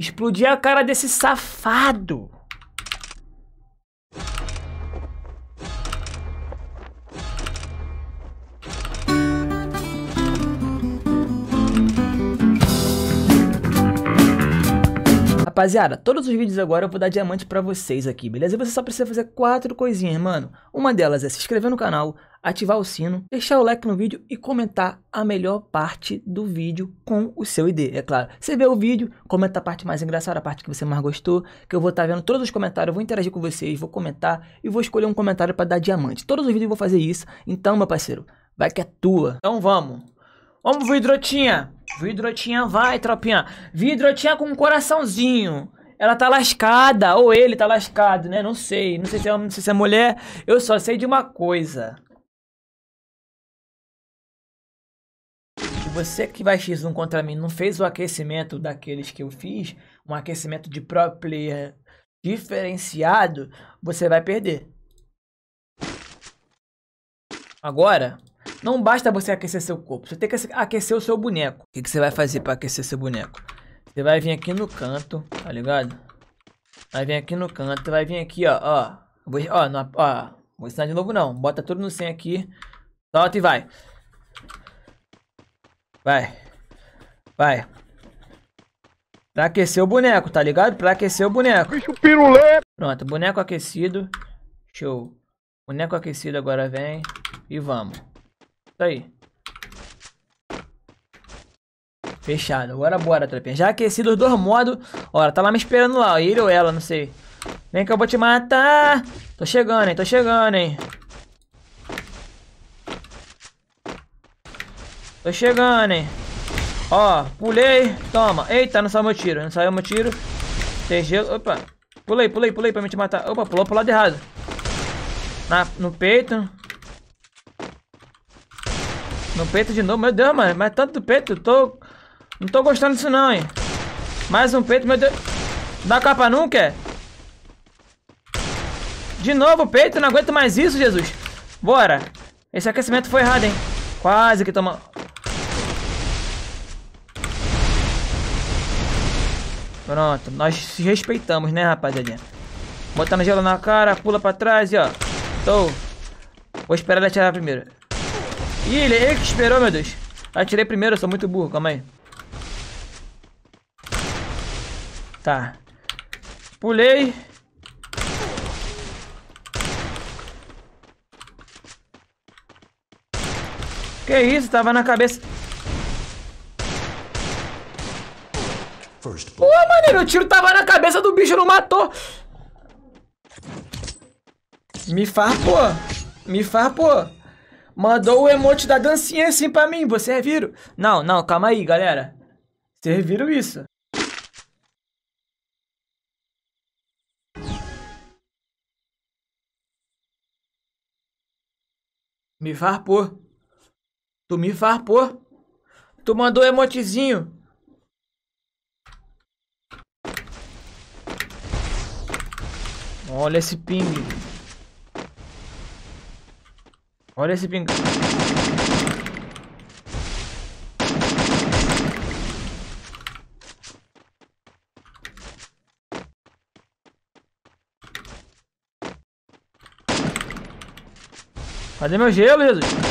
Explodir a cara desse safado. Rapaziada, todos os vídeos agora eu vou dar diamante pra vocês aqui, beleza? E você só precisa fazer quatro coisinhas, mano. Uma delas é se inscrever no canal, ativar o sino, deixar o like no vídeo e comentar a melhor parte do vídeo com o seu ID, é claro. Você vê o vídeo, comenta a parte mais engraçada, a parte que você mais gostou, que eu vou estar tá vendo todos os comentários, vou interagir com vocês, vou comentar e vou escolher um comentário para dar diamante. Todos os vídeos eu vou fazer isso, então, meu parceiro, vai que é tua. Então vamos. Vamos, vidrotinha! Vidrotinha vai, tropinha. Vidrotinha com um coraçãozinho. Ela tá lascada, ou ele tá lascado, né? Não sei. Não sei se é, não sei se é mulher. Eu só sei de uma coisa. você que vai X1 contra mim não fez o aquecimento daqueles que eu fiz, um aquecimento de pro player diferenciado, você vai perder. Agora, não basta você aquecer seu corpo, você tem que aquecer o seu boneco. O que, que você vai fazer para aquecer seu boneco? Você vai vir aqui no canto, tá ligado? Vai vir aqui no canto, vai vir aqui, ó, ó. Vou, ó, não, ó, vou ensinar de novo não. Bota tudo no 100 aqui. Solta e vai. Vai. Vai. Pra aquecer o boneco, tá ligado? Pra aquecer o boneco. Bicho pirulé. Pronto, boneco aquecido. Show. Boneco aquecido agora vem. E vamos aí. Fechado. Agora bora, tropinha. Já aquecido dos dois modos. Olha, tá lá me esperando lá. Ele ou ela, não sei. Vem que eu vou te matar. Tô chegando, hein. Tô chegando, hein. Tô chegando, hein. Ó, pulei. Toma. Eita, não saiu meu tiro. Não saiu meu tiro. Tem gelo. Opa. Pulei, pulei, pulei pra me te matar. Opa, pulou pro lado errado. Na, no peito. No peito de novo. Meu Deus, mano. Mas tanto peito. Tô... Não tô gostando disso não, hein. Mais um peito. Meu Deus. Dá capa nunca? É? De novo peito. Não aguento mais isso, Jesus. Bora. Esse aquecimento foi errado, hein. Quase que toma... Pronto, nós se respeitamos, né, rapaziadinha? Botando gelo na cara, pula pra trás e ó. Tô. Vou esperar ela atirar primeiro. Ih, ele, é ele que esperou, meu Deus. Atirei ah, primeiro, eu sou muito burro, calma aí. Tá. Pulei. Que isso, tava na cabeça. Pô, mano, meu tiro tava na cabeça do bicho, não matou. Me farpou. Me farpou. Mandou o emote da dancinha assim pra mim, vocês viram? Não, não, calma aí, galera. Vocês viram isso? Me farpou. Tu me farpou. Tu mandou emotezinho. Olha esse ping. Olha esse ping... Cadê meu gelo, Jesus?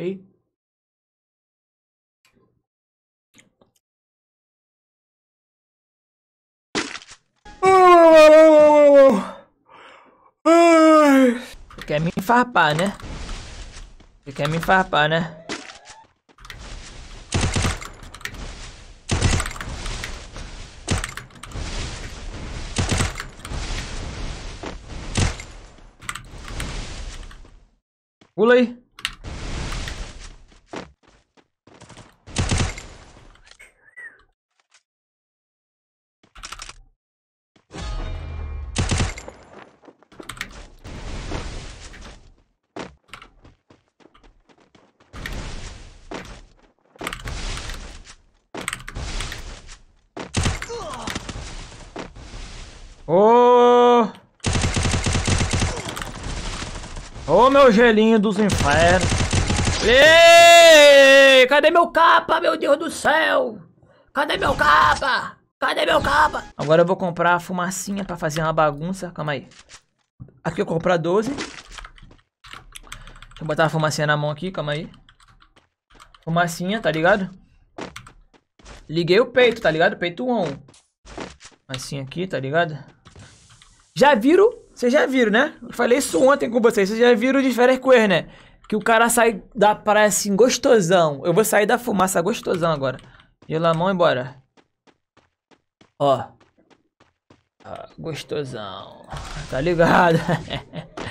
Ok? Você quer me farpar, né? Você quer me farpar, né? Pula aí. Ô oh, meu gelinho dos infernos. Ei, cadê meu capa, meu Deus do céu? Cadê meu capa? Cadê meu capa? Agora eu vou comprar a fumacinha pra fazer uma bagunça. Calma aí. Aqui eu compro a 12. Deixa eu botar a fumacinha na mão aqui, calma aí. Fumacinha, tá ligado? Liguei o peito, tá ligado? Peito on. Assim aqui, tá ligado? Já viram vocês já viram, né? Eu falei isso ontem com vocês. Vocês já viram de férias queer, né? Que o cara sai da praia assim, gostosão. Eu vou sair da fumaça gostosão agora. E lá mão embora. Ó. Ah, gostosão. Tá ligado?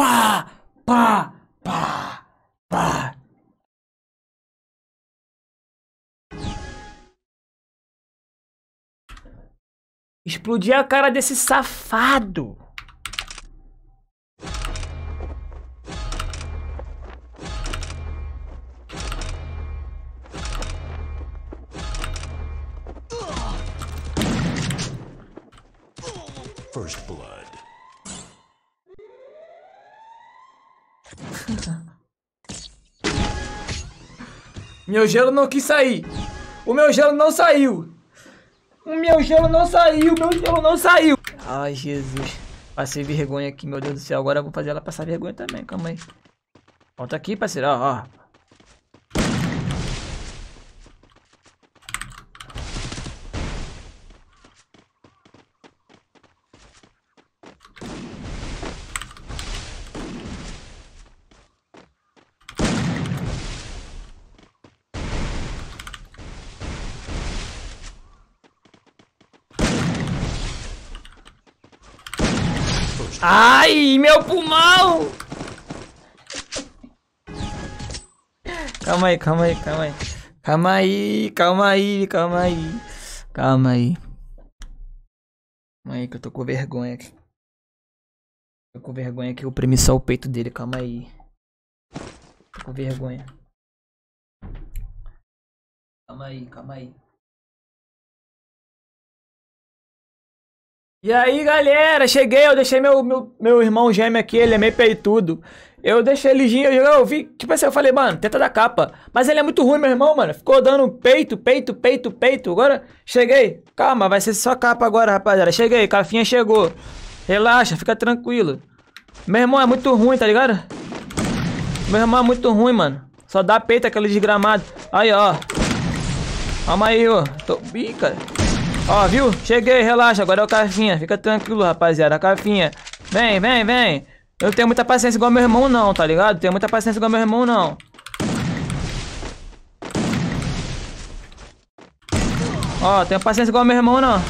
Pá, pá, pá, pá. Explodir a cara desse safado. Então. Meu gelo não quis sair. O meu gelo não saiu. O meu gelo não saiu. O meu gelo não saiu. Ai, Jesus. Passei vergonha aqui, meu Deus do céu. Agora eu vou fazer ela passar vergonha também. Calma aí. Volta aqui, parceiro. Ó, ó. Ai, meu pulmão! Calma aí, calma aí, calma aí. Calma aí, calma aí, calma aí. Calma aí. Calma aí que eu tô com vergonha aqui. Tô com vergonha que eu oprimi só o peito dele, calma aí. Tô com vergonha. Calma aí, calma aí. E aí galera, cheguei, eu deixei meu, meu, meu irmão gêmeo aqui, ele é meio peitudo. Eu deixei ele eu, eu vi, tipo assim, eu falei, mano, tenta da capa. Mas ele é muito ruim, meu irmão, mano. Ficou dando peito, peito, peito, peito. Agora, cheguei. Calma, vai ser só capa agora, rapaziada. Cheguei, cafinha chegou. Relaxa, fica tranquilo. Meu irmão é muito ruim, tá ligado? Meu irmão é muito ruim, mano. Só dá peito aquele desgramado. Aí, ó. Calma aí, ó. Tô... Ih, cara. Ó, viu? Cheguei, relaxa. Agora é o Cafinha. Fica tranquilo, rapaziada. Cafinha. Vem, vem, vem. Eu tenho muita paciência igual meu irmão, não, tá ligado? Tenho muita paciência igual meu irmão, não. Ó, tenho paciência igual meu irmão, não.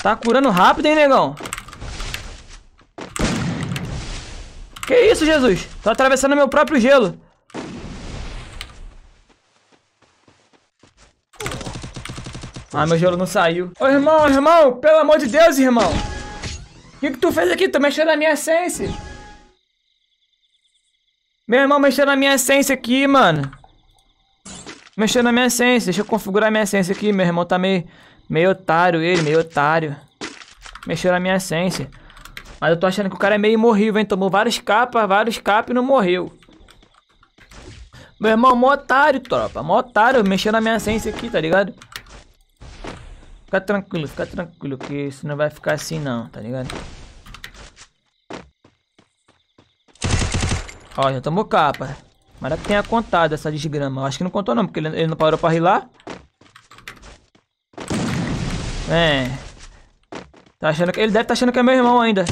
Tá curando rápido, hein, negão? Que isso, Jesus? Tô atravessando meu próprio gelo. Ah, meu gelo não saiu. Ô, irmão, irmão, pelo amor de Deus, irmão. O que, que tu fez aqui? Tô mexendo na minha essência. Meu irmão mexendo na minha essência aqui, mano. Mexendo na minha essência. Deixa eu configurar minha essência aqui. Meu irmão tá meio, meio otário ele, meio otário. Mexendo na minha essência. Mas eu tô achando que o cara é meio morrível, hein? Tomou vários capas, vários capas e não morreu. Meu irmão, mó otário, tropa. Mó otário, mexendo na minha essência aqui, tá ligado? Fica tranquilo, fica tranquilo, que isso não vai ficar assim não, tá ligado? Ó, já tomou capa. Mas é que tenha contado essa desgrama. Eu acho que não contou não, porque ele, ele não parou pra rilar. É. Tá achando que... Ele deve estar tá achando que é meu irmão ainda.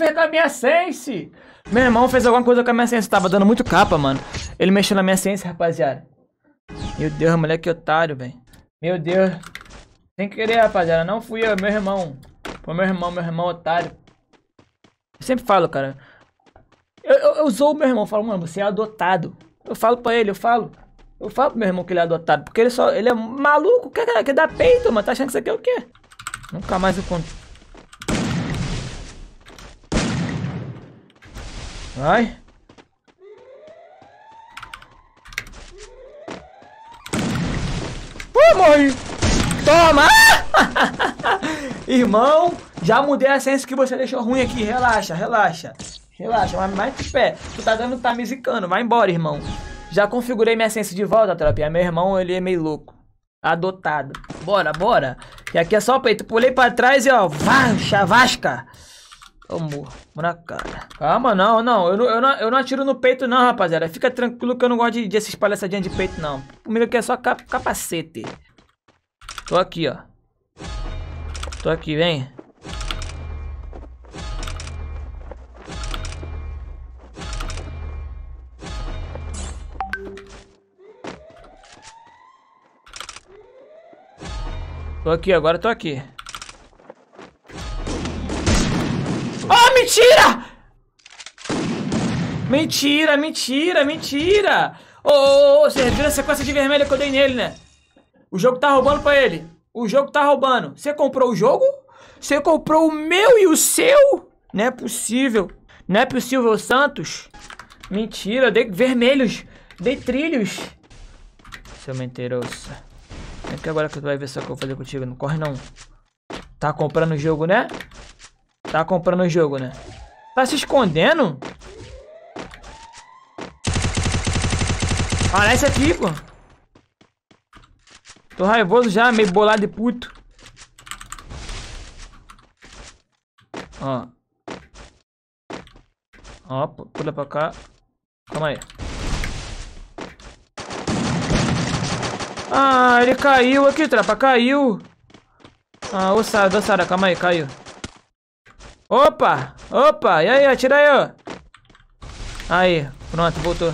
fez com a minha Sense? Meu irmão fez alguma coisa com a minha Sense. Tava dando muito capa, mano. Ele mexeu na minha Sense, rapaziada. Meu Deus, moleque otário, velho. Meu Deus. Sem querer, rapaziada. Não fui eu, meu irmão. Foi meu irmão, meu irmão otário. Eu sempre falo, cara. Eu, eu, eu meu irmão. Eu falo, mano, você é adotado. Eu falo pra ele, eu falo. Eu falo pro meu irmão que ele é adotado. Porque ele só. Ele é maluco. Quer, quer dar peito, mano. Tá achando que isso aqui é o quê? Nunca mais eu conto. Vai. Uh, morri. Toma! Irmão, já mudei a sense que você deixou ruim aqui. Relaxa, relaxa. Relaxa, mas mais de pé. Tu tá dando, tá zicando. Vai embora, irmão. Já configurei minha sense de volta, tropinha. Meu irmão, ele é meio louco. Adotado. Bora, bora. E aqui é só peito. Pulei pra trás e ó, vai, chavasca. Amor, na cara. Calma, não, não. Eu, eu, não. eu não atiro no peito, não, rapaziada. Fica tranquilo que eu não gosto de, dessas palhaçadinhas de peito, não. Comigo aqui é só cap, capacete. Tô aqui, ó. Tô aqui, vem. Tô aqui, agora tô aqui. Mentira, mentira, mentira! Ô, ô, ô, você viu a sequência de vermelho que eu dei nele, né? O jogo tá roubando pra ele. O jogo tá roubando. Você comprou o jogo? Você comprou o meu e o seu? Não é possível. Não é possível, Santos. Mentira, dei vermelhos. Dei trilhos. Seu mentiroso. É que agora que tu vai ver só o que eu vou fazer contigo. Não corre, não. Tá comprando o jogo, né? Tá comprando o jogo, né? Tá se escondendo? Parece aqui, pô. Tô raivoso já, meio bolado e puto. Ó. Ó, pula pra cá. Calma aí. Ah, ele caiu aqui, trapa. Caiu. Ah, ossada, ossada. Calma aí, caiu. Opa, opa. E aí, atira aí, ó. Aí, pronto, voltou.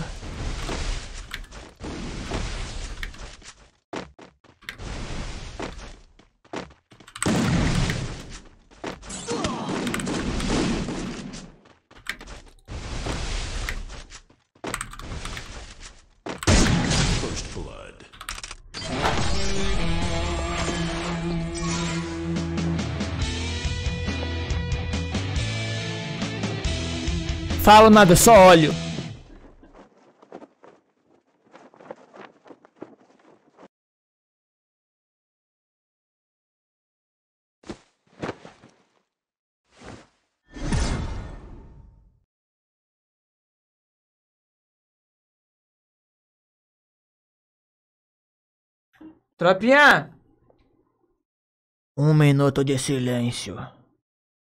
falo nada, só olho. Tropinha! Um minuto de silêncio.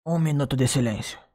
Um minuto de silêncio.